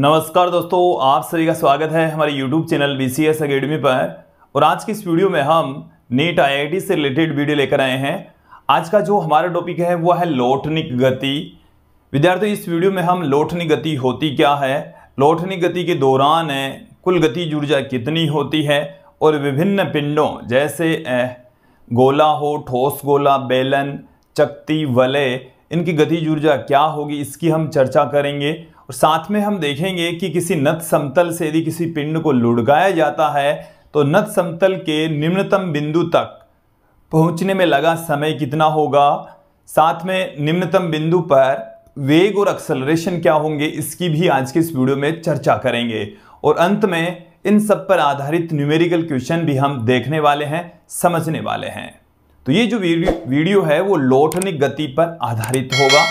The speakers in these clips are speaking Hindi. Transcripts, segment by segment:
नमस्कार दोस्तों आप सभी का स्वागत है हमारे YouTube channel B C S academy पर और आज की इस वीडियो में हम नीट आई से रिलेटेड वीडियो लेकर आए हैं आज का जो हमारा टॉपिक है वो है लोटनिक गति विद्यार्थियों इस वीडियो में हम लोटनिक गति होती क्या है लोटनिक गति के दौरान कुल गति ऊर्जा कितनी होती है और विभिन्न पिंडों जैसे गोला हो ठोस गोला बेलन चक्ति वले इनकी गति ऊर्जा क्या होगी इसकी हम चर्चा करेंगे और साथ में हम देखेंगे कि किसी नत समतल से यदि किसी पिंड को लुढ़काया जाता है तो नत समतल के निम्नतम बिंदु तक पहुंचने में लगा समय कितना होगा साथ में निम्नतम बिंदु पर वेग और एक्सलरेशन क्या होंगे इसकी भी आज के इस वीडियो में चर्चा करेंगे और अंत में इन सब पर आधारित न्यूमेरिकल क्वेश्चन भी हम देखने वाले हैं समझने वाले हैं तो ये जो वीडियो है वो लौटनिक गति पर आधारित होगा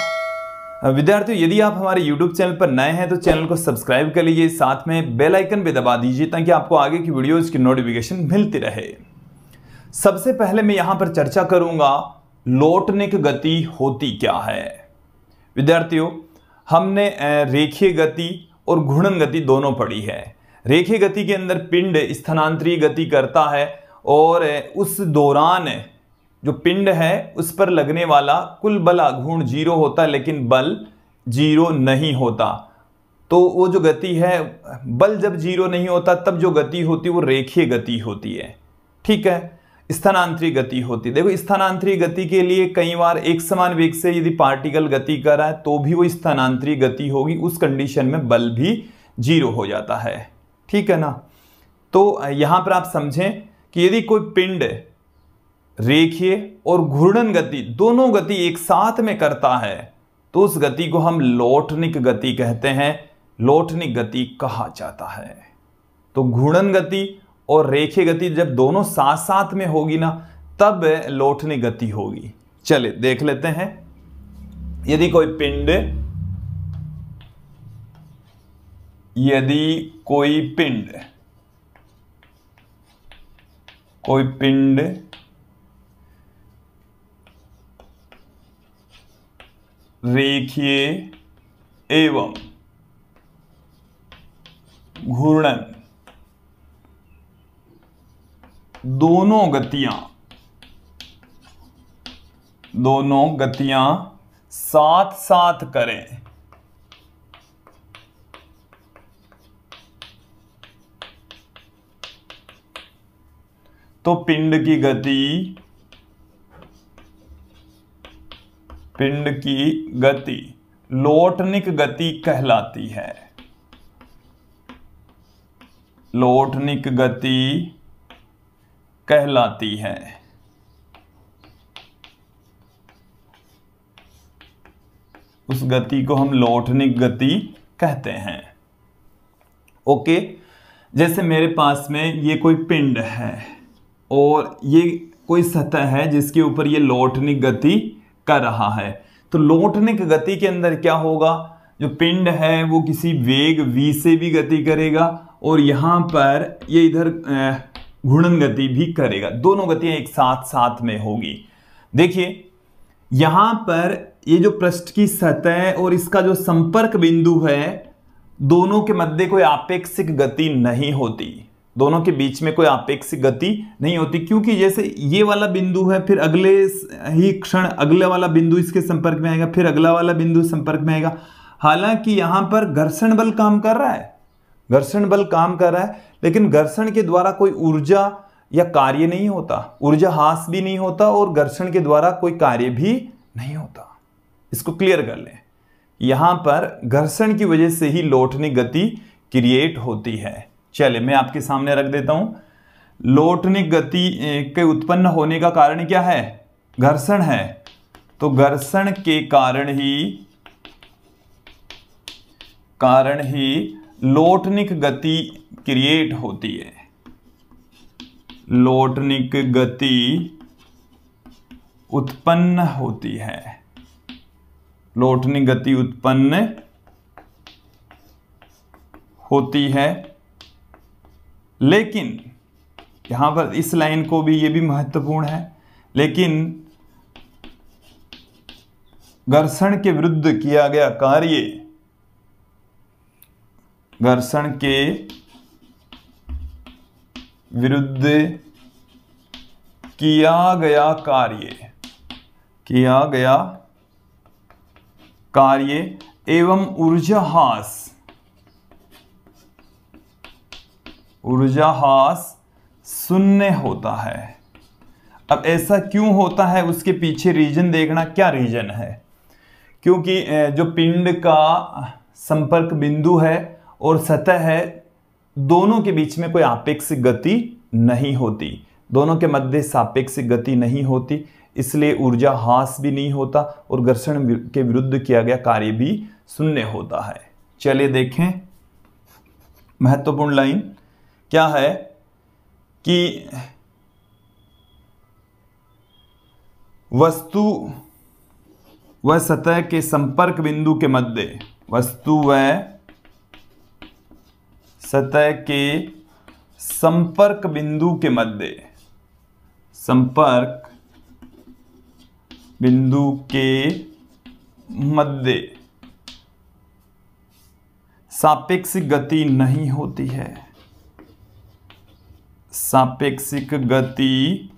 विद्यार्थियों यदि आप हमारे YouTube चैनल पर नए हैं तो चैनल को सब्सक्राइब कर लीजिए साथ में बेल आइकन भी दबा दीजिए ताकि आपको आगे की वीडियोस की नोटिफिकेशन मिलती रहे सबसे पहले मैं यहाँ पर चर्चा करूंगा लौटने की गति होती क्या है विद्यार्थियों हमने रेखीय गति और घूर्णन गति दोनों पढ़ी है रेखीय गति के अंदर पिंड स्थानांतरीय गति करता है और उस दौरान जो पिंड है उस पर लगने वाला कुल बल आघूर्ण जीरो होता है लेकिन बल जीरो नहीं होता तो वो जो गति है बल जब जीरो नहीं होता तब जो गति होती है वो रेखीय गति होती है ठीक है स्थानांतरी गति होती देखो स्थानांतरी गति के लिए कई बार एक समान वेग से यदि पार्टिकल गति कर रहा है तो भी वो स्थानांतरी गति होगी उस कंडीशन में बल भी जीरो हो जाता है ठीक है ना तो यहां पर आप समझें कि यदि कोई पिंड रेखीय और घूर्णन गति दोनों गति एक साथ में करता है तो उस गति को हम लोटनिक गति कहते हैं लोटनिक गति कहा जाता है तो घूर्णन गति और रेखीय गति जब दोनों साथ साथ में होगी ना तब लोटनिक गति होगी चले देख लेते हैं यदि कोई पिंड यदि कोई पिंड कोई पिंड रेखीय एवं घूर्णन दोनों गतियां दोनों गतियां साथ साथ करें तो पिंड की गति पिंड की गति लोटनिक गति कहलाती है लोटनिक गति कहलाती है उस गति को हम लोटनिक गति कहते हैं ओके जैसे मेरे पास में ये कोई पिंड है और ये कोई सतह है जिसके ऊपर ये लोटनिक गति कर रहा है तो लौटने की गति के अंदर क्या होगा जो पिंड है वो किसी वेग वी से भी गति करेगा और यहाँ पर ये इधर घूर्णन गति भी करेगा दोनों गतियां एक साथ साथ में होगी देखिए यहाँ पर ये जो पृष्ठ की सतह और इसका जो संपर्क बिंदु है दोनों के मध्य कोई आपेक्षिक गति नहीं होती दोनों के बीच में कोई आपेक्षिक गति नहीं होती क्योंकि जैसे ये वाला बिंदु है फिर अगले ही क्षण अगले वाला बिंदु इसके संपर्क में आएगा फिर अगला वाला बिंदु संपर्क में आएगा हालांकि यहाँ पर घर्षण बल काम कर रहा है घर्षण बल काम कर रहा है लेकिन घर्षण के द्वारा कोई ऊर्जा या कार्य नहीं होता ऊर्जा हास भी नहीं होता और घर्षण के द्वारा कोई कार्य भी नहीं होता इसको क्लियर कर लें यहाँ पर घर्षण की वजह से ही लौटने गति क्रिएट होती है चलिए मैं आपके सामने रख देता हूं लोटनिक गति के उत्पन्न होने का कारण क्या है घर्षण है तो घर्षण के कारण ही कारण ही लोटनिक गति क्रिएट होती है लोटनिक गति उत्पन्न होती है लोटनिक गति उत्पन्न होती है लेकिन यहां पर इस लाइन को भी ये भी महत्वपूर्ण है लेकिन घर्षण के विरुद्ध किया गया कार्य घर्षण के विरुद्ध किया गया कार्य किया गया कार्य एवं ऊर्जा हास ऊर्जाहास शून्य होता है अब ऐसा क्यों होता है उसके पीछे रीजन देखना क्या रीजन है क्योंकि जो पिंड का संपर्क बिंदु है और सतह है दोनों के बीच में कोई आपेक्ष गति नहीं होती दोनों के मध्य सापेक्ष गति नहीं होती इसलिए ऊर्जा हास भी नहीं होता और घर्षण के विरुद्ध किया गया कार्य भी शून्य होता है चलिए देखें महत्वपूर्ण लाइन क्या है कि वस्तु व सतह के संपर्क बिंदु के मध्य वस्तु व सतह के संपर्क बिंदु के मध्य संपर्क बिंदु के मध्य सापेक्षिक गति नहीं होती है सापेक्षिक गति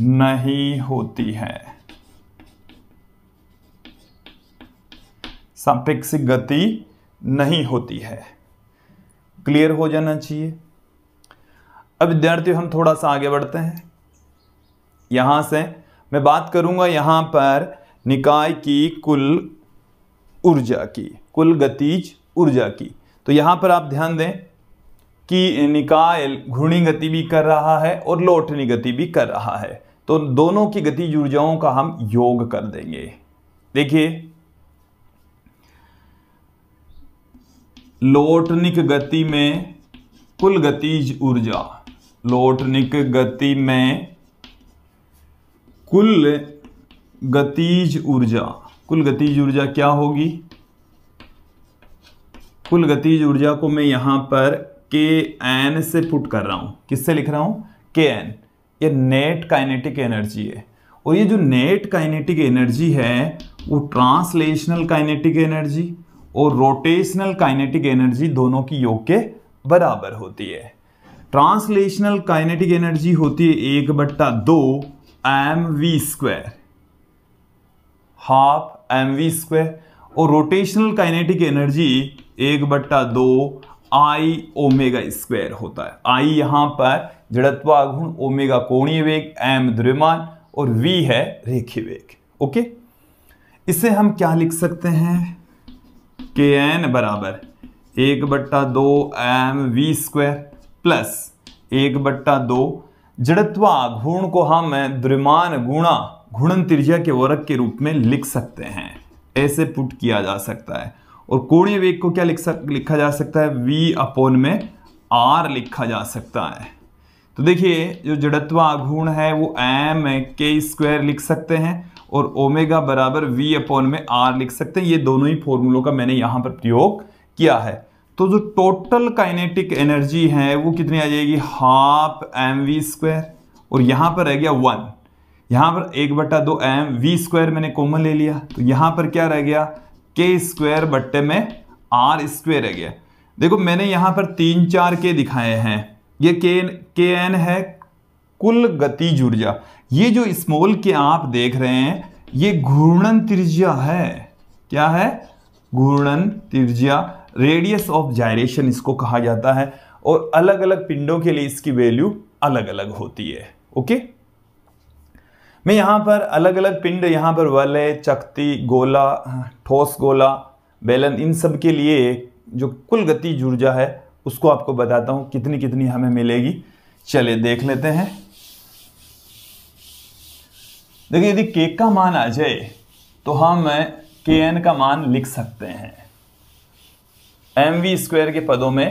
नहीं होती है सापेक्षिक गति नहीं होती है क्लियर हो जाना चाहिए अब विद्यार्थियों हम थोड़ा सा आगे बढ़ते हैं यहां से मैं बात करूंगा यहां पर निकाय की कुल ऊर्जा की कुल गतिज ऊर्जा की तो यहां पर आप ध्यान दें कि निकाय घूर्णी गति भी कर रहा है और लौटनी गति भी कर रहा है तो दोनों की गतिज ऊर्जाओं का हम योग कर देंगे देखिए लोटनिक गति में कुल गतिज ऊर्जा लोटनिक गति में कुल गतिज ऊर्जा कुल गतिज ऊर्जा क्या होगी कुल गतिज ऊर्जा को मैं यहां पर के एन से पुट कर रहा हूं किससे लिख रहा हूं के एन ये नेट काइनेटिक एनर्जी है और ये जो नेट काइनेटिक एनर्जी है वो ट्रांसलेशनल काइनेटिक एनर्जी और रोटेशनल काइनेटिक एनर्जी दोनों की योग के बराबर होती है ट्रांसलेशनल काइनेटिक एनर्जी होती है एक बट्टा दो M V square half M V square और रोटेशनल काइनेटिक एनर्जी एक बट्टा दो आई ओमेगा स्क्वायर होता है आई यहां पर जड़त्व आघूर्ण ओमेगा कोणीय वेग एम द्रव्यमान और वी है रेखीय वेग ओके इसे हम क्या लिख सकते हैं के एन बराबर एक बट्टा दो एम वी स्क्वायर प्लस एक बट्टा दो जड़त्व आघूर्ण को हम द्रिमान गुणा घुणन त्रिज्या के वर्ग के रूप में लिख सकते हैं ऐसे पुट किया जा सकता है और कोणीय वेग को क्या लिख सक लिखा जा सकता है वी अपोन में आर लिखा जा सकता है तो देखिए जो जड़त्व आघूर्ण है वो एम के स्क्वायर लिख सकते हैं और ओमेगा बराबर वी अपोन में आर लिख सकते हैं ये दोनों ही फॉर्मूलों का मैंने यहां पर प्रयोग किया है तो जो टोटल काइनेटिक एनर्जी है वो कितनी आ जाएगी हाफ एम वी स्क्वायर और यहां पर रह गया वन यहां पर एक बटा दो एम वी स्क्वायर मैंने कॉमन ले लिया तो यहां पर क्या रह गया के स्क्वायर बट्टे में आर स्क्वेयर है गया देखो मैंने यहां पर तीन चार के दिखाए हैं ये के के एन है कुल गति ऊर्जा ये जो स्मॉल के आप देख रहे हैं ये घूर्णन त्रिज्या है क्या है घूर्णन त्रिज्या रेडियस ऑफ जायरेशन इसको कहा जाता है और अलग अलग पिंडों के लिए इसकी वैल्यू अलग अलग होती है ओके मैं यहाँ पर अलग अलग पिंड यहाँ पर वले चकती गोला ठोस गोला बेलन इन सब के लिए जो कुल गति ऊर्जा है उसको आपको बताता हूँ कितनी कितनी हमें मिलेगी चले देख लेते हैं देखिए यदि के का मान आ जाए तो हम के एन का मान लिख सकते हैं एम वी स्क्वायर के पदों में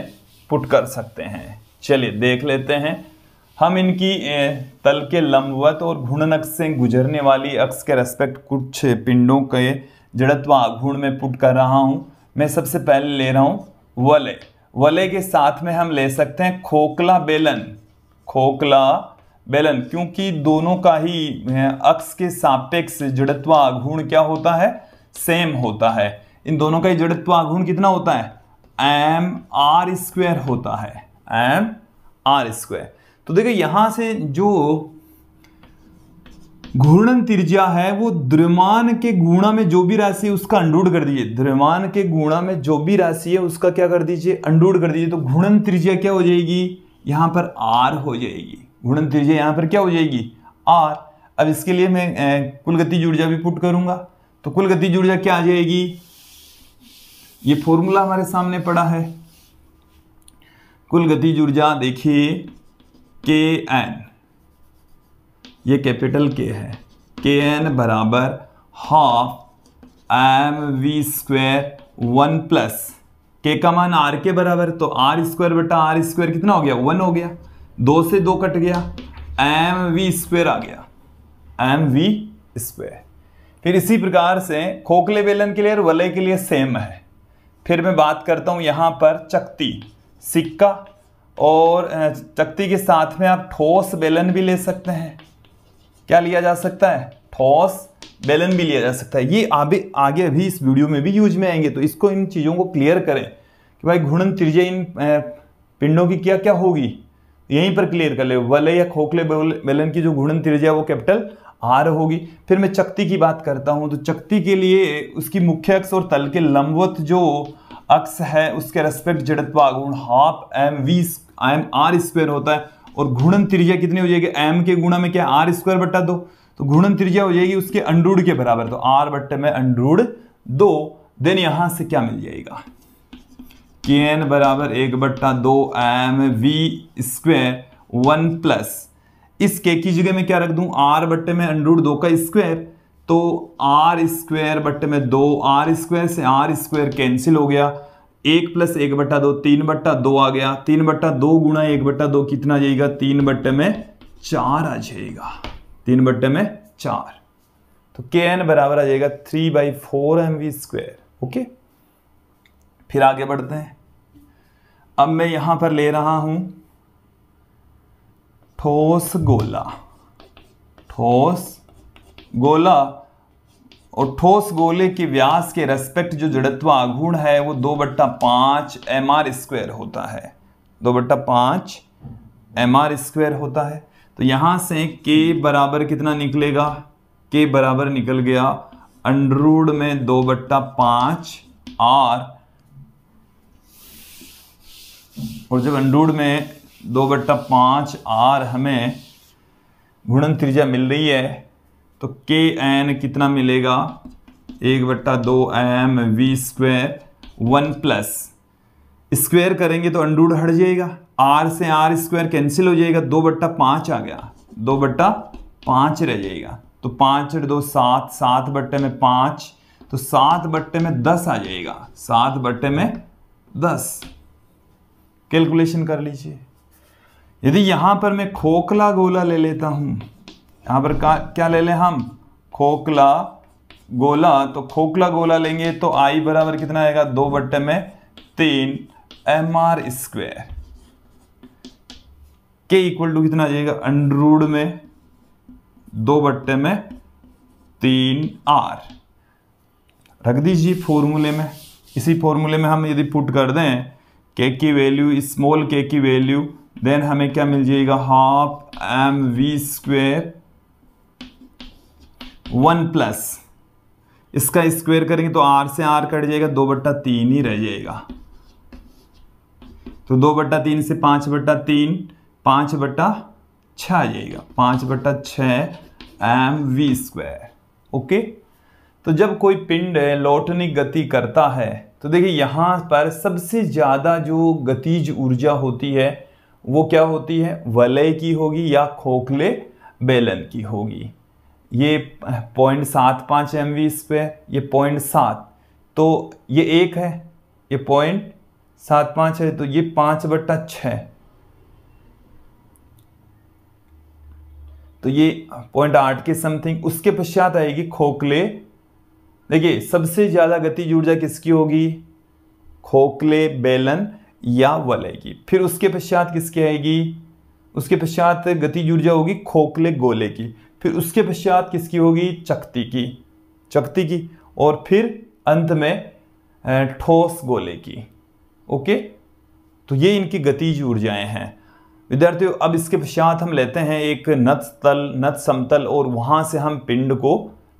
पुट कर सकते हैं चलिए देख लेते हैं हम इनकी तल के लंबवत और घूर्णन अक्ष से गुजरने वाली अक्ष के रेस्पेक्ट कुछ पिंडों के जड़त्व आघूर्ण में पुट कर रहा हूँ मैं सबसे पहले ले रहा हूँ वले वले के साथ में हम ले सकते हैं खोखला बेलन खोखला बेलन क्योंकि दोनों का ही अक्स के सापेक्ष जड़त्व आघूर्ण क्या होता है सेम होता है इन दोनों का ही जड़त्व आघूर्ण कितना होता है एम आर स्क्वेयर होता है एम आर स्क्वेयर तो देखिए यहां से जो घूर्णन त्रिज्या है वो द्रव्यमान के गुणा में जो भी राशि है उसका अंडूड कर दीजिए द्रव्यमान के गुणा में जो भी राशि है उसका क्या कर दीजिए अंडूड कर दीजिए तो घूर्णन त्रिज्या क्या हो जाएगी यहां पर आर हो जाएगी घूर्णन त्रिज्या यहां पर क्या हो जाएगी आर अब इसके लिए मैं कुल गति ऊर्जा भी पुट करूंगा तो कुल गति ऊर्जा क्या आ जाएगी ये फॉर्मूला हमारे सामने पड़ा है कुल गति ऊर्जा देखिए के एन ये कैपिटल के है के एन बराबर half M V square one plus K का मान आर के बराबर तो आर स्क्वायर बटा आर स्क्वायर कितना हो गया वन हो गया दो से दो कट गया एम वी स्क्वेयर आ गया एम वी स्क्वेयर फिर इसी प्रकार से खोखले बेलन के लिए और वलय के लिए सेम है फिर मैं बात करता हूँ यहाँ पर चक्ति सिक्का और चक्ति के साथ में आप ठोस बेलन भी ले सकते हैं क्या लिया जा सकता है ठोस बेलन भी लिया जा सकता है ये आगे आगे भी इस वीडियो में भी यूज में आएंगे तो इसको इन चीज़ों को क्लियर करें कि भाई घुणन त्रिज्या इन पिंडों की क्या क्या होगी यहीं पर क्लियर कर ले वले या खोखले बेलन की जो घूर्णन त्रिज्या वो कैपिटल आर होगी फिर मैं चक्ति की बात करता हूँ तो चक्ति के लिए उसकी मुख्य अक्ष और तल के लंबवत जो अक्ष है उसके रेस्पेक्ट जड़त्वागुण half M V M R square होता है और घूर्णन त्रिज्या कितनी हो जाएगी एम के गुणा में क्या आर स्क्वायर बट्टा दो तो घूर्णन त्रिज्या हो जाएगी उसके अंडरूड के बराबर तो आर बट्टे में अंडरूड दो देन यहां से क्या मिल जाएगा के एन बराबर एक बट्टा दो M V square one plus इस के की जगह में क्या रख दू आर बट्टे में अंडरूड दो का स्क्वायर तो आर स्क्वायर बट्टे में दो आर स्क्वायर से आर स्क्वायर कैंसिल हो गया एक प्लस एक बट्टा दो तीन बट्टा दो आ गया तीन बट्टा दो गुणा एक बट्टा दो कितना आ जाएगा तीन बट्टे में चार आ जाएगा तीन बट्टे में चार तो के एन बराबर आ जाएगा three by four M V square okay फिर आगे बढ़ते हैं अब मैं यहां पर ले रहा हूं ठोस गोला ठोस गोला और ठोस गोले के व्यास के रेस्पेक्ट जो जड़त्व आघूर्ण है वो दो बट्टा पाँच एम आर स्क्वेयर होता है दो बट्टा पाँच एम आर स्क्वेयर होता है तो यहाँ से के बराबर कितना निकलेगा के बराबर निकल गया अंडरूड में दो बट्टा पाँच आर और जब अंडरूड में दो बट्टा पाँच आर हमें घुणन त्रिज्या मिल रही है तो के एन कितना मिलेगा एक बट्टा दो M V square one plus square करेंगे तो अंडूड हट जाएगा आर से आर स्क्वायर कैंसिल हो जाएगा दो बट्टा पांच आ गया दो बट्टा पांच रह जाएगा तो पांच दो सात सात बट्टे में पांच तो सात बट्टे में दस आ जाएगा सात बट्टे में दस कैलकुलेशन कर लीजिए यदि यहां पर मैं खोखला गोला ले लेता हूं यहां पर क्या ले लें हम खोखला गोला तो खोखला गोला लेंगे तो आई बराबर कितना आएगा दो बट्टे में तीन एम आर स्क्वेर के इक्वल टू कितना आएगा अंडरूड में दो बट्टे में तीन आर रख दीजिए फॉर्मूले में इसी फॉर्मूले में हम यदि पुट कर दें के की वैल्यू स्मॉल के की वैल्यू देन हमें क्या मिल जाएगा half M V square one plus इसका स्क्वायर करेंगे तो आर से आर कट जाएगा दो बट्टा तीन ही रह जाएगा तो दो बट्टा तीन से पांच बट्टा तीन पांच बट्टा छ आ जाएगा पांच बट्टा छ एम वी स्क्वायर ओके तो जब कोई पिंड लौटनी गति करता है तो देखिए यहां पर सबसे ज़्यादा जो गतिज ऊर्जा होती है वो क्या होती है वलय की होगी या खोखले बेलन की होगी ये पॉइंट सात पाँच एम वी इस पर ये पॉइंट सात तो ये एक है ये पॉइंट सात पाँच है तो ये पाँच बट्टा छ तो ये पॉइंट आठ के समथिंग उसके पश्चात आएगी खोखले देखिए सबसे ज़्यादा गति ऊर्जा किसकी होगी खोखले बेलन या वलय की फिर उसके पश्चात किसकी आएगी उसके पश्चात गति ऊर्जा होगी खोखले गोले की फिर उसके पश्चात किसकी होगी चकती की चकती की और फिर अंत में ठोस गोले की ओके तो ये इनकी गतिज ऊर्जाएं हैं विद्यार्थियों अब इसके पश्चात हम लेते हैं एक नत तल नत समतल और वहाँ से हम पिंड को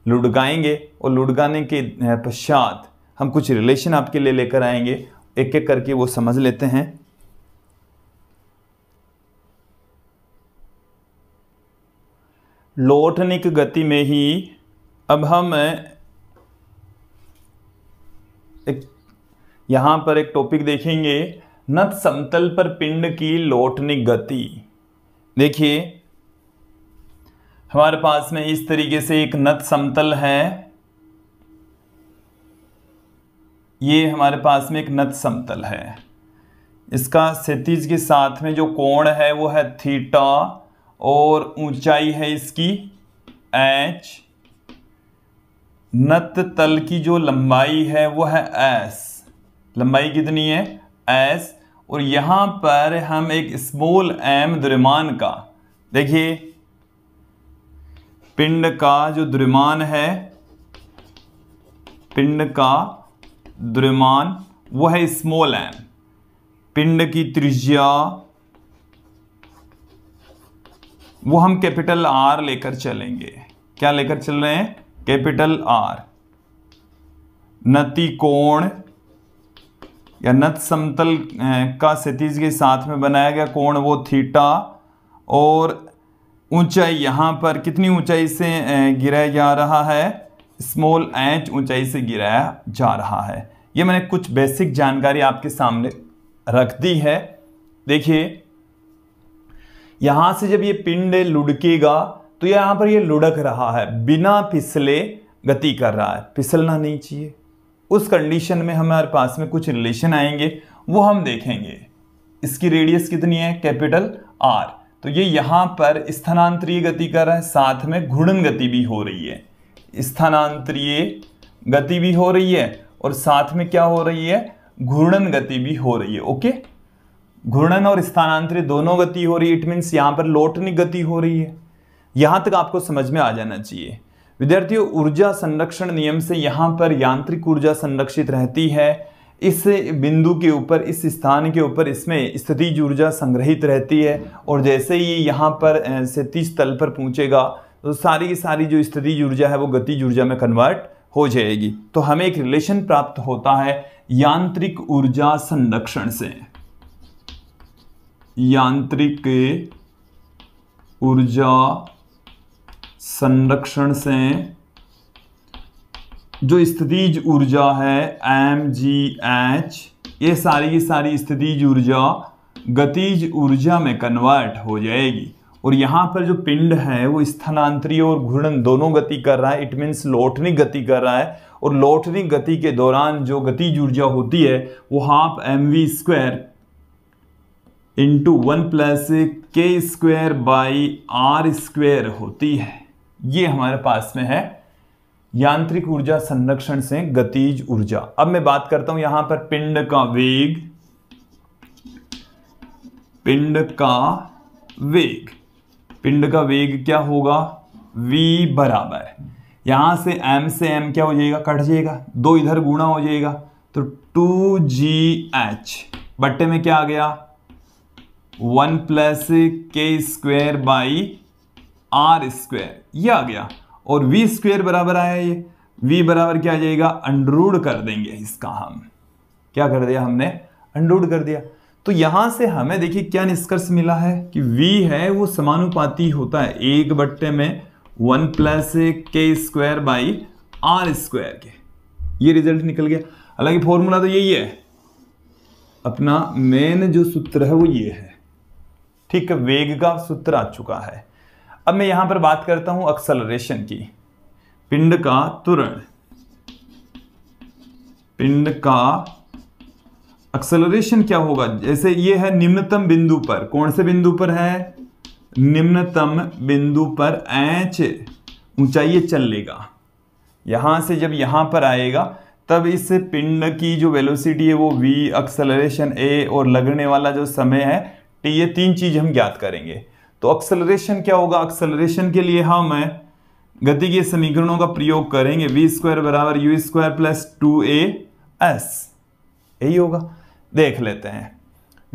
लुढ़काएंगे और लुढ़काने के पश्चात हम कुछ रिलेशन आपके लिए लेकर आएंगे एक एक करके वो समझ लेते हैं लोटनिक गति में ही अब हम एक यहाँ पर एक टॉपिक देखेंगे नत समतल पर पिंड की लोटनिक गति देखिए हमारे पास में इस तरीके से एक नत समतल है ये हमारे पास में एक नत समतल है इसका क्षतिज के साथ में जो कोण है वो है थीटा और ऊंचाई है इसकी एच नत तल की जो लंबाई है वो है एस लंबाई कितनी है एस और यहाँ पर हम एक स्मॉल एम द्रमान का देखिए पिंड का जो द्रमान है पिंड का द्रिमान वो है स्मॉल एम पिंड की त्रिज्या वो हम कैपिटल आर लेकर चलेंगे क्या लेकर चल रहे हैं कैपिटल आर नती कोण या नत समतल का क्षतिज के साथ में बनाया गया कोण वो थीटा और ऊंचाई यहां पर कितनी ऊंचाई से गिराया जा रहा है स्मॉल एच ऊंचाई से गिराया जा रहा है ये मैंने कुछ बेसिक जानकारी आपके सामने रख दी है देखिए यहाँ से जब ये पिंड लुढ़केगा तो यहाँ पर ये लुढ़क रहा है बिना फिसले गति कर रहा है फिसलना नहीं चाहिए उस कंडीशन में हमारे पास में कुछ रिलेशन आएंगे वो हम देखेंगे इसकी रेडियस कितनी है कैपिटल आर तो ये यहाँ पर स्थानांतरीय गति कर रहा है साथ में घूर्णन गति भी हो रही है स्थानांतरीय गति भी हो रही है और साथ में क्या हो रही है घूर्णन गति भी हो रही है ओके घूर्णन और स्थानांतरित दोनों गति हो रही है इट मीन्स यहाँ पर लौटनी गति हो रही है यहाँ तक आपको समझ में आ जाना चाहिए विद्यार्थियों ऊर्जा संरक्षण नियम से यहाँ पर यांत्रिक ऊर्जा संरक्षित रहती है इस बिंदु के ऊपर इस स्थान के ऊपर इसमें स्थिति ऊर्जा संग्रहित रहती है और जैसे ही यहाँ पर तीस तल पर पहुँचेगा तो सारी की सारी जो स्थिति ऊर्जा है वो गति ऊर्जा में कन्वर्ट हो जाएगी तो हमें एक रिलेशन प्राप्त होता है यांत्रिक ऊर्जा संरक्षण से यांत्रिक ऊर्जा संरक्षण से जो स्थितिज ऊर्जा है एम जी एच ये सारी की सारी स्थितिज ऊर्जा गतिज ऊर्जा में कन्वर्ट हो जाएगी और यहाँ पर जो पिंड है वो स्थानांतरीय और घूर्णन दोनों गति कर रहा है इट मीन्स लौटनी गति कर रहा है और लौटनी गति के दौरान जो गतिज ऊर्जा होती है वो half M V square into one plus K square by R square होती है ये हमारे पास में है यांत्रिक ऊर्जा संरक्षण से गतिज ऊर्जा अब मैं बात करता हूं यहां पर पिंड का वेग पिंड का वेग पिंड का वेग क्या होगा v बराबर यहां से m से m क्या हो जाएगा कट जाएगा दो इधर गुणा हो जाएगा तो 2gh h बट्टे में क्या आ गया one plus K square by R square ये आ गया और वी स्क्वेयर बराबर आया ये वी बराबर क्या आ जाएगा अंडरूड कर देंगे इसका हम क्या कर दिया हमने अंडरूड कर दिया तो यहां से हमें देखिए क्या निष्कर्ष मिला है कि v है वो समानुपाती होता है एक बट्टे में one plus K square by R square के ये रिजल्ट निकल गया हालांकि फॉर्मूला तो यही है अपना मेन जो सूत्र है वो ये है ठीक है वेग का सूत्र आ चुका है अब मैं यहां पर बात करता हूं एक्सलरेशन की पिंड का तुरंत पिंड का एक्सलरेशन क्या होगा जैसे ये है निम्नतम बिंदु पर कौन से बिंदु पर है निम्नतम बिंदु पर एच ऊंचाई लेगा यहां से जब यहां पर आएगा तब इस पिंड की जो वेलोसिटी है वो वी एक्सलरेशन ए और लगने वाला जो समय है तो ये तीन चीज हम ज्ञात करेंगे तो एक्सेलरेशन क्या होगा एक्सेलरेशन के लिए हम गति के समीकरणों का प्रयोग करेंगे वी स्क्वायर बराबर U square plus two A S यही होगा देख लेते हैं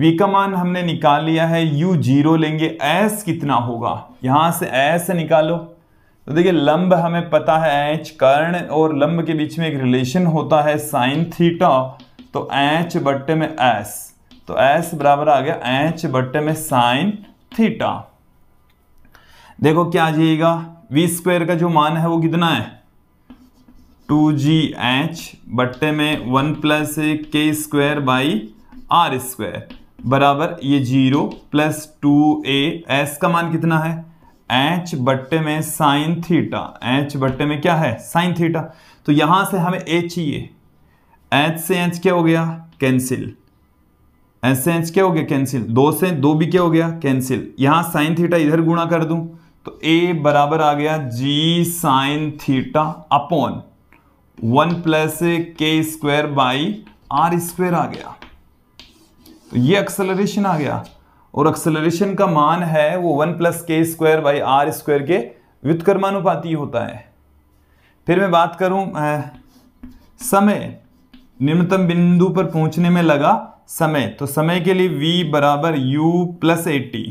v का मान हमने निकाल लिया है u जीरो लेंगे s कितना होगा यहां से s निकालो तो देखिए लंब हमें पता है h कर्ण और लंब के बीच में एक रिलेशन होता है साइन थीटा तो h बट्टे में s तो एस बराबर आ गया एच बट्टे में साइन थीटा देखो क्या आ जाएगा वी स्क्वायर का जो मान है वो कितना है टू जी एच बट्टे में one plus K square by R square बराबर ये zero plus two A S का मान कितना है एच बट्टे में साइन थीटा एच बट्टे में क्या है साइन थीटा तो यहां से हमें एच चाहिए एच से एच क्या हो गया कैंसिल एंड क्या हो गया कैंसिल दो से दो भी क्या हो गया कैंसिल यहाँ साइन थीटा इधर गुणा कर दूं तो ए बराबर आ गया G sine theta upon one plus K square by R square आ गया तो ये एक्सेलरेशन आ गया और एक्सेलरेशन का मान है वो one plus K square by R square के व्युतकर्मानुपाती होता है फिर मैं बात करूं समय निम्नतम बिंदु पर पहुंचने में लगा समय तो समय के लिए वी बराबर U plus AT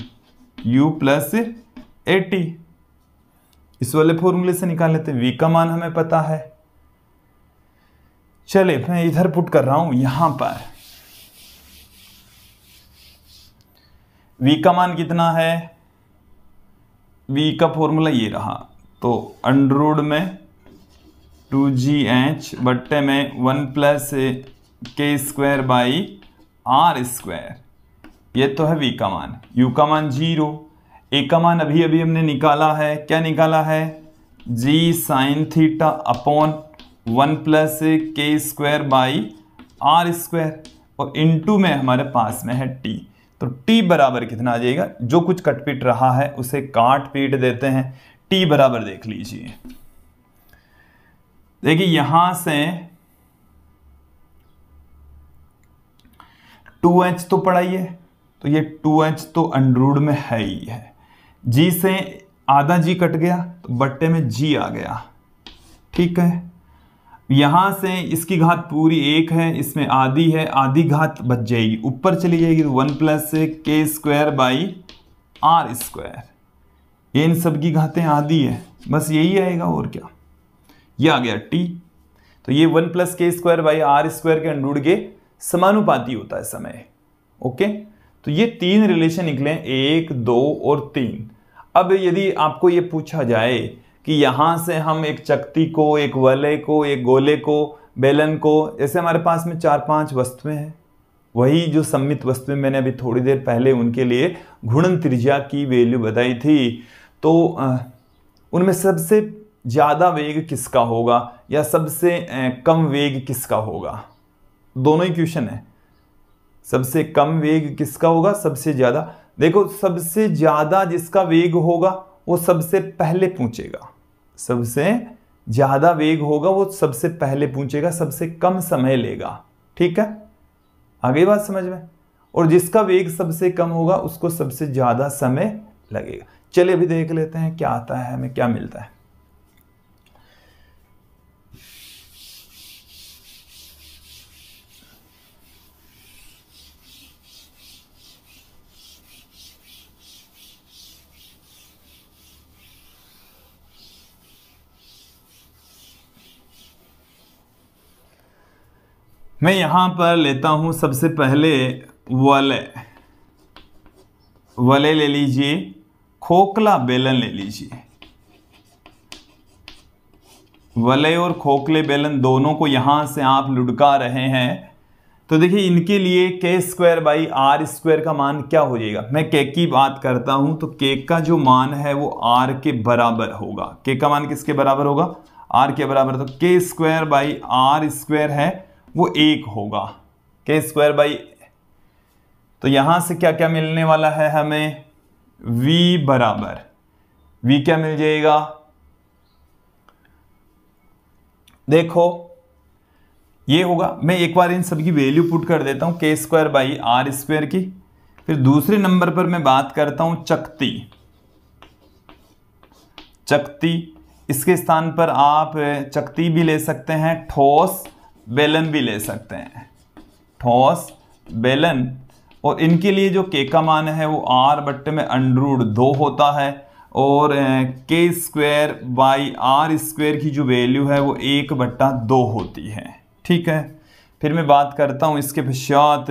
U plus AT इस वाले फॉर्मूले से निकाल लेते हैं का मान हमें पता है चले मैं इधर पुट कर रहा हूं यहां पर वी का मान कितना है वी का फॉर्मूला ये रहा तो अंडरूड में टू जी एच बट्टे में one plus K square by R square ये तो है वी का मान यू का मान जीरो ए का मान अभी अभी हमने निकाला है क्या निकाला है G sine theta upon one plus K square by R square और इनटू में हमारे पास में है टी तो टी बराबर कितना आ जाएगा जो कुछ कटपीट रहा है उसे काट पीट देते हैं टी बराबर देख लीजिए देखिए यहां से टू एच तो है तो ये टू एच तो अंडरूड में है ही है जी से आधा जी कट गया तो बट्टे में जी आ गया ठीक है यहां से इसकी घात पूरी एक है इसमें आधी है आधी घात बच जाएगी ऊपर चली जाएगी तो one plus K square by R square इन सब की घातें आधी है बस यही आएगा और क्या ये आ गया टी तो ये one plus K square by R square के अंड्रूड के समानुपाती होता है समय ओके तो ये तीन रिलेशन निकले एक दो और तीन अब यदि आपको ये पूछा जाए कि यहाँ से हम एक चक्ति को एक वले को एक गोले को बेलन को जैसे हमारे पास में चार पांच वस्तुएं हैं वही जो सम्मित वस्तुएं मैंने अभी थोड़ी देर पहले उनके लिए घुणन त्रिज्या की वैल्यू बताई थी तो उनमें सबसे ज़्यादा वेग किसका होगा या सबसे कम वेग किसका होगा दोनों ही क्वेश्चन है सबसे कम वेग किसका होगा सबसे ज़्यादा देखो सबसे ज़्यादा जिसका वेग होगा वो सबसे पहले पूछेगा सबसे ज़्यादा वेग होगा वो सबसे पहले पूछेगा सबसे कम समय लेगा ठीक है आगे बात समझ में और जिसका वेग सबसे कम होगा उसको सबसे ज़्यादा समय लगेगा चलिए अभी देख लेते हैं क्या आता है हमें क्या मिलता है मैं यहां पर लेता हूं सबसे पहले वलय वलय ले लीजिए खोखला बेलन ले लीजिए वलय और खोखले बेलन दोनों को यहां से आप लुढ़का रहे हैं तो देखिए इनके लिए K square by R square का मान क्या हो जाएगा मैं केक की बात करता हूं तो केक का जो मान है वो आर के बराबर होगा केक का मान किसके बराबर होगा आर के बराबर तो के स्क्वायर बाई आर स्क्वायर है वो एक होगा के स्क्वायर बाई तो यहां से क्या क्या मिलने वाला है हमें v बराबर v क्या मिल जाएगा देखो ये होगा मैं एक बार इन सबकी वैल्यू पुट कर देता हूं के स्क्वायर बाई आर स्क्वायर की फिर दूसरे नंबर पर मैं बात करता हूं चकती चकती इसके स्थान पर आप चकती भी ले सकते हैं ठोस बेलन भी ले सकते हैं ठोस बेलन और इनके लिए जो के का मान है वो आर बट्टे में अंडरूड दो होता है और के स्क्वायर बाई आर स्क्वायर की जो वैल्यू है वो एक बट्टा दो होती है ठीक है फिर मैं बात करता हूँ इसके पश्चात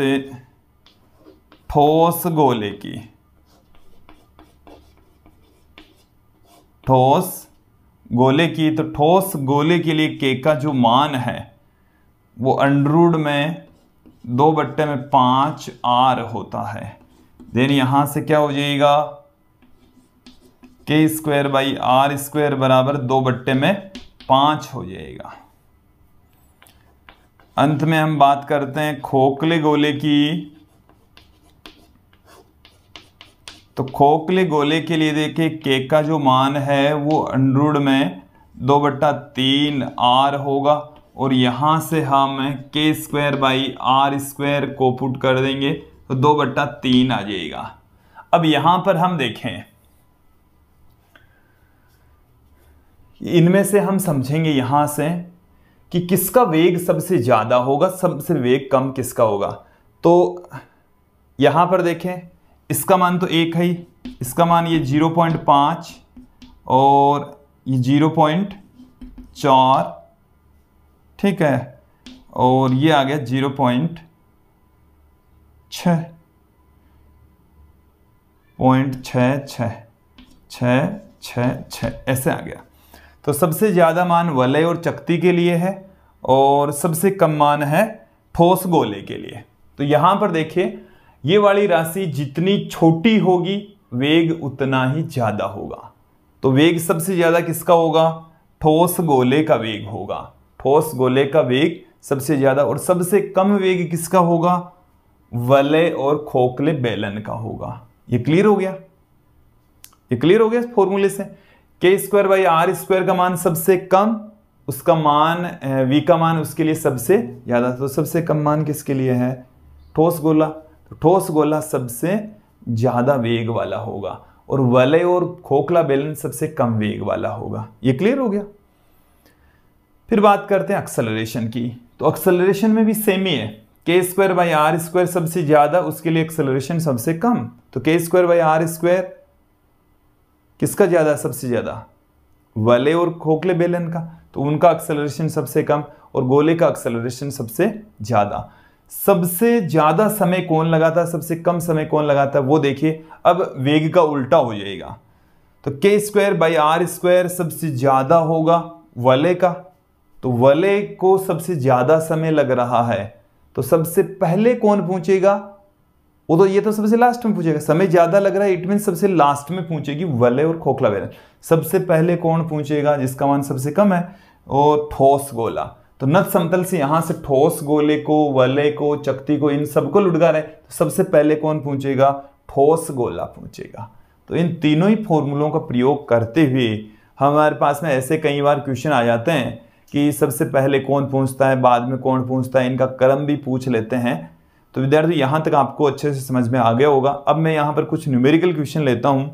ठोस गोले की ठोस गोले की तो ठोस गोले के लिए के का जो मान है वो अंडरूड में दो बट्टे में पांच आर होता है देन यहां से क्या हो जाएगा के स्क्वायर बाई आर स्क्वायर बराबर दो बट्टे में पांच हो जाएगा अंत में हम बात करते हैं खोखले गोले की तो खोखले गोले के लिए देखिए के का जो मान है वो अंडरूड में दो बट्टा तीन आर होगा और यहाँ से हम K square by R square को पुट कर देंगे तो दो बट्टा तीन आ जाएगा अब यहाँ पर हम देखें इनमें से हम समझेंगे यहाँ से कि किसका वेग सबसे ज़्यादा होगा सबसे वेग कम किसका होगा तो यहाँ पर देखें इसका मान तो एक है ही इसका मान ये जीरो पॉइंट पाँच और ये जीरो पॉइंट चार ठीक है और ये आ गया जीरो पॉइंट छ पॉइंट छ छ छ छ छ ऐसे आ गया तो सबसे ज़्यादा मान वलय और चक्ति के लिए है और सबसे कम मान है ठोस गोले के लिए तो यहाँ पर देखिए ये वाली राशि जितनी छोटी होगी वेग उतना ही ज़्यादा होगा तो वेग सबसे ज़्यादा किसका होगा ठोस गोले का वेग होगा ठोस गोले का वेग सबसे ज़्यादा और सबसे कम वेग किसका होगा वलय और खोखले बेलन का होगा ये क्लियर हो गया ये क्लियर हो गया इस फॉर्मूले से के स्क्वायर बाई आर स्क्वायर का मान सबसे कम उसका मान वी का मान उसके लिए सबसे ज़्यादा तो सबसे कम मान किसके लिए है ठोस गोला तो ठोस गोला सबसे ज़्यादा वेग वाला होगा और वलय और खोखला बेलन सबसे कम वेग वाला होगा ये क्लियर हो गया फिर बात करते हैं एक्सेलरेशन की तो एक्सेलरेशन में भी सेम ही है के स्क्वायर बाई आर स्क्वायर सबसे ज़्यादा उसके लिए एक्सेलरेशन सबसे कम तो के स्क्वायर बाई आर स्क्वायर किसका ज़्यादा सबसे ज़्यादा वले और खोखले बेलन का तो उनका एक्सेलरेशन सबसे कम और गोले का एक्सेलरेशन सबसे ज़्यादा सबसे ज़्यादा समय कौन लगाता है सबसे कम समय कौन लगाता है वो देखिए अब वेग का उल्टा हो जाएगा तो के स्क्वायर बाई आर स्क्वायर सबसे ज़्यादा होगा वले का तो वले को सबसे ज़्यादा समय लग रहा है तो सबसे पहले कौन पूछेगा वो तो ये तो सबसे लास्ट में पूछेगा समय ज़्यादा लग रहा है इट मीन सबसे लास्ट में पूछेगी वले और खोखला वेलन सबसे पहले कौन पूछेगा जिसका मान सबसे कम है और ठोस गोला तो नत समतल से यहां से ठोस गोले को वले को चक्ति को इन सबको लुटगा रहे तो सबसे पहले कौन पूछेगा ठोस गोला पूछेगा तो इन तीनों ही फॉर्मूलों का प्रयोग करते हुए हमारे पास में ऐसे कई बार क्वेश्चन आ जाते हैं कि सबसे पहले कौन पूछता है बाद में कौन पूछता है इनका क्रम भी पूछ लेते हैं तो विद्यार्थी यहाँ तक आपको अच्छे से समझ में आ गया होगा अब मैं यहाँ पर कुछ न्यूमेरिकल क्वेश्चन लेता हूँ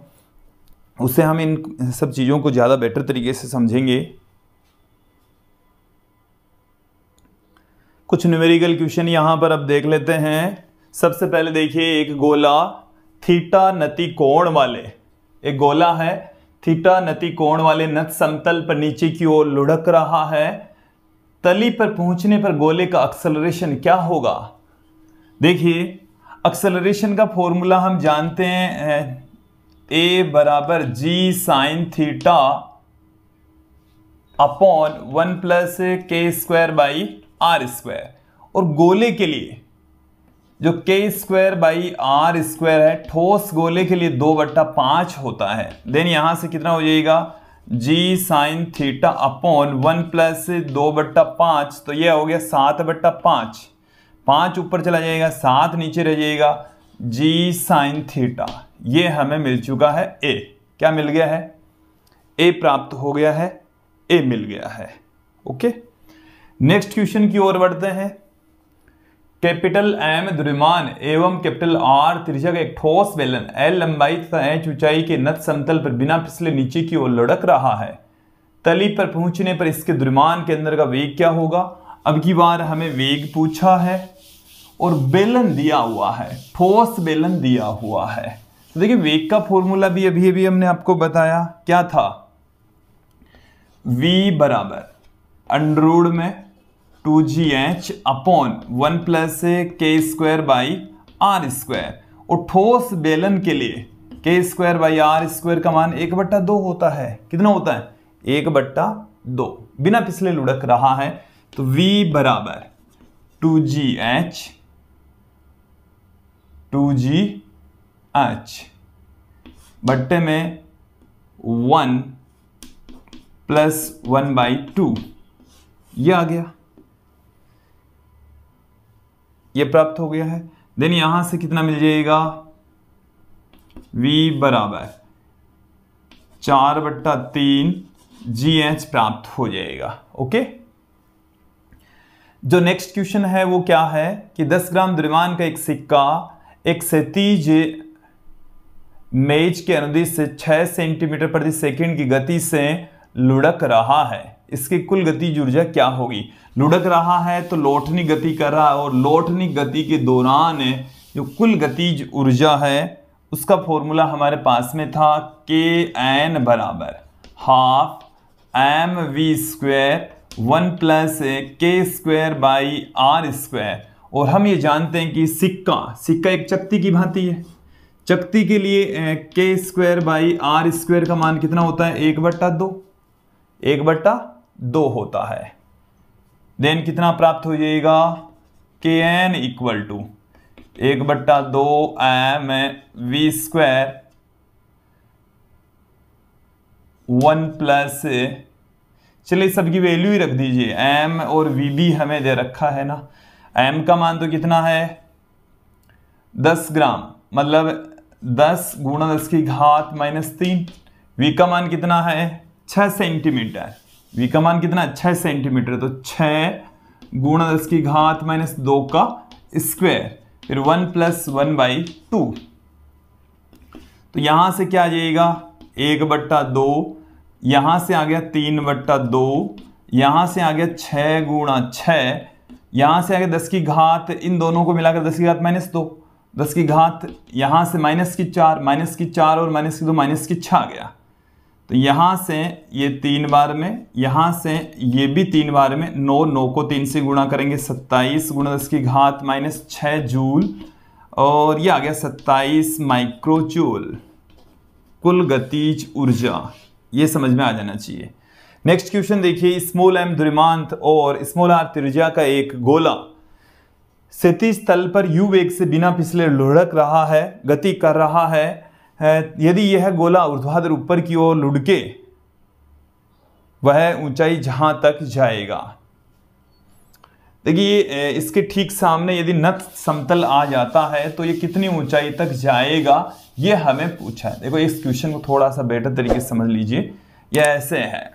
उससे हम इन सब चीज़ों को ज़्यादा बेटर तरीके से समझेंगे कुछ न्यूमेरिकल क्वेश्चन यहाँ पर अब देख लेते हैं सबसे पहले देखिए एक गोला थीटा नती कोण वाले एक गोला है थीटा नति कोण वाले नत समतल पर नीचे की ओर लुढ़क रहा है तली पर पहुंचने पर गोले का एक्सलरेशन क्या होगा देखिए एक्सलरेशन का फॉर्मूला हम जानते हैं ए बराबर G sine theta upon one plus K square by R square और गोले के लिए जो के स्क्वायर बाई आर स्क्वायर है ठोस गोले के लिए दो बट्टा पांच होता है देन यहां से कितना हो जाएगा G sine theta upon one plus दो बट्टा पांच तो यह हो गया सात बट्टा पांच पांच ऊपर चला जाएगा सात नीचे रह जाएगा जी साइन थीटा ये हमें मिल चुका है ए क्या मिल गया है ए प्राप्त हो गया है ए मिल गया है ओके नेक्स्ट क्वेश्चन की ओर बढ़ते हैं कैपिटल एम द्रुमान एवं कैपिटल आर त्रिजक एक ठोस बेलन एल लंबाई तथा एच ऊंचाई के नत समतल पर बिना फिसले नीचे की ओर लुढ़क रहा है तली पर पहुंचने पर इसके द्रुमान के अंदर का वेग क्या होगा अब की बार हमें वेग पूछा है और बेलन दिया हुआ है ठोस बेलन दिया हुआ है तो देखिए वेग का फॉर्मूला भी अभी अभी हमने आपको बताया क्या था वी बराबर अंडरूड में two G H upon one plus K square by R square और ठोस बेलन के लिए K square by R square का मान एक बट्टा दो होता है कितना होता है एक बट्टा दो बिना पिछले लुढ़क रहा है तो v बराबर two G H two G H बट्टे में one plus one by two यह आ गया ये प्राप्त हो गया है देन यहां से कितना मिल जाएगा v बराबर चार बट्टा तीन जी एच प्राप्त हो जाएगा ओके जो नेक्स्ट क्वेश्चन है वो क्या है कि 10 ग्राम द्रव्यमान का एक सिक्का एक सतीज मेज के अनुदिश से 6 सेंटीमीटर प्रति सेकंड की गति से लुढ़क रहा है इसकी कुल गतिज ऊर्जा क्या होगी लुढ़क रहा है तो लौटनी गति कर रहा है और लौटनी गति के दौरान जो कुल गतिज ऊर्जा है उसका फॉर्मूला हमारे पास में था के एन बराबर half M V square one plus K square by R square और हम ये जानते हैं कि सिक्का सिक्का एक चक्ति की भांति है चक्ति के लिए के स्क्वेयर बाई आर स्क्वेयर का मान कितना होता है एक बट्टा दो एक बट्टा दो होता है देन कितना प्राप्त हो जाएगा के एन इक्वल टू एक बट्टा दो M V square one plus चलिए सबकी वैल्यू ही रख दीजिए एम और वी बी हमें दे रखा है ना एम का मान तो कितना है दस ग्राम मतलब दस गुणा दस की घात माइनस तीन वी का मान कितना है छह सेंटीमीटर वी का मान कितना है सेंटीमीटर तो छह गुणा दस की घात माइनस दो का स्क्वायर फिर one plus one by two तो यहां से क्या आ जाएगा एक बट्टा दो यहां से आ गया तीन बट्टा दो यहां से आ गया छह गुणा छ यहां से आ गया दस की घात इन दोनों को मिलाकर दस की घात माइनस दो दस की घात यहां से माइनस की चार माइनस की चार और माइनस की दो माइनस की छ आ गया तो यहाँ से ये तीन बार में यहाँ से ये भी तीन बार में नौ नौ को तीन से गुणा करेंगे सत्ताईस गुणा दस की घात माइनस छः जूल और ये आ गया सत्ताईस माइक्रोजूल कुल गतिज ऊर्जा ये समझ में आ जाना चाहिए नेक्स्ट क्वेश्चन देखिए स्मॉल एम द्रिमांत और स्मॉल आर त्रिज्या का एक गोला क्षतिज स्थल पर यू वेग से बिना पिछले लुढ़क रहा है गति कर रहा है यदि यह गोला ऊर्ध्वाधर ऊपर की ओर लुढ़के वह ऊंचाई जहां तक जाएगा देखिए इसके ठीक सामने यदि नत समतल आ जाता है तो ये कितनी ऊंचाई तक जाएगा ये हमें पूछा है देखो इस क्वेश्चन को थोड़ा सा बेटर तरीके से समझ लीजिए यह ऐसे है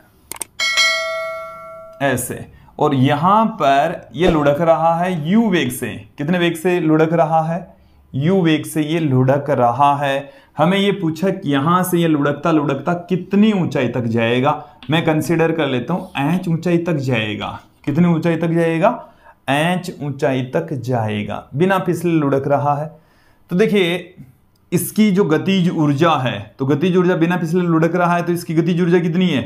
ऐसे और यहां पर यह लुढ़क रहा है यू वेग से कितने वेग से लुढ़क रहा है यू वेग से ये लुढ़क रहा है हमें ये पूछा कि यहां से ये लुढ़कता लुढ़कता कितनी ऊंचाई तक जाएगा मैं कंसिडर कर लेता हूं एंच ऊंचाई तक जाएगा कितनी ऊंचाई तक जाएगा एंच ऊंचाई तक जाएगा बिना पिछले लुढ़क रहा है तो देखिए इसकी जो गतिज ऊर्जा है तो गतिज ऊर्जा बिना पिछले लुढ़क रहा है तो इसकी गतिज ऊर्जा कितनी है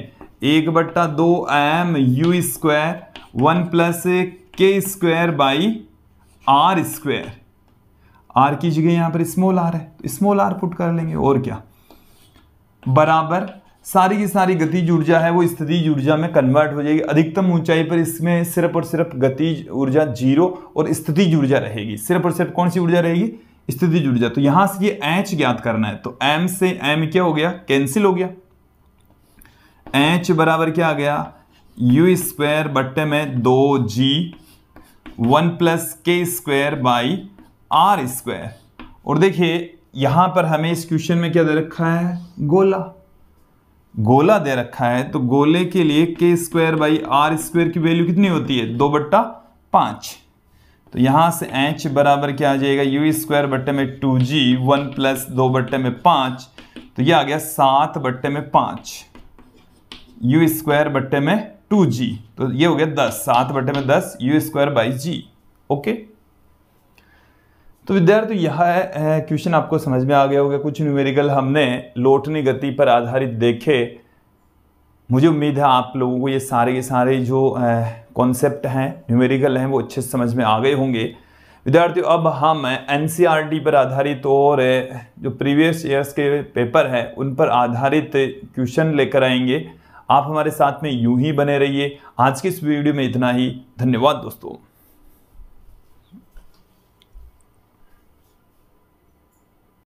एक बट्टा दो M U square one plus K square by R square R की जगह यहां पर स्मॉल आर है तो स्मॉल आर पुट कर लेंगे और क्या बराबर सारी की सारी गति ऊर्जा है वो स्थिति ऊर्जा में कन्वर्ट हो जाएगी अधिकतम ऊंचाई पर इसमें सिर्फ और सिर्फ गति ऊर्जा जीरो और स्थिति ऊर्जा रहेगी सिर्फ और सिर्फ कौन सी ऊर्जा रहेगी स्थिति ऊर्जा तो यहां से ये एच ज्ञात करना है तो एम से एम क्या हो गया कैंसिल हो गया एच बराबर क्या आ गया यू स्क्वायर बट्टे में दो G one plus K square by R square और देखिए यहां पर हमें इस क्वेश्चन में क्या दे रखा है गोला गोला दे रखा है तो गोले के लिए K square by R square की वैल्यू कितनी होती है दो बट्टा पांच तो यहां से एच बराबर क्या आ जाएगा यू स्क्वायर बट्टे में टू जी वन प्लस दो बट्टे में पांच तो ये आ गया सात बट्टे में पांच यू स्क्वायर बट्टे में टू जी तो ये हो गया दस सात बट्टे में दस U square by G okay तो विद्यार्थी यह है क्वेश्चन आपको समझ में आ गया होगा कुछ न्यूमेरिकल हमने लोटनी गति पर आधारित देखे मुझे उम्मीद है आप लोगों को ये सारे के सारे जो कॉन्सेप्ट हैं न्यूमेरिकल हैं वो अच्छे से समझ में आ गए होंगे विद्यार्थियों अब हम एन e पर आधारित और जो प्रीवियस ईयर्स के पेपर हैं उन पर आधारित क्वेश्चन लेकर आएंगे आप हमारे साथ में यूं ही बने रहिए आज की इस वीडियो में इतना ही धन्यवाद दोस्तों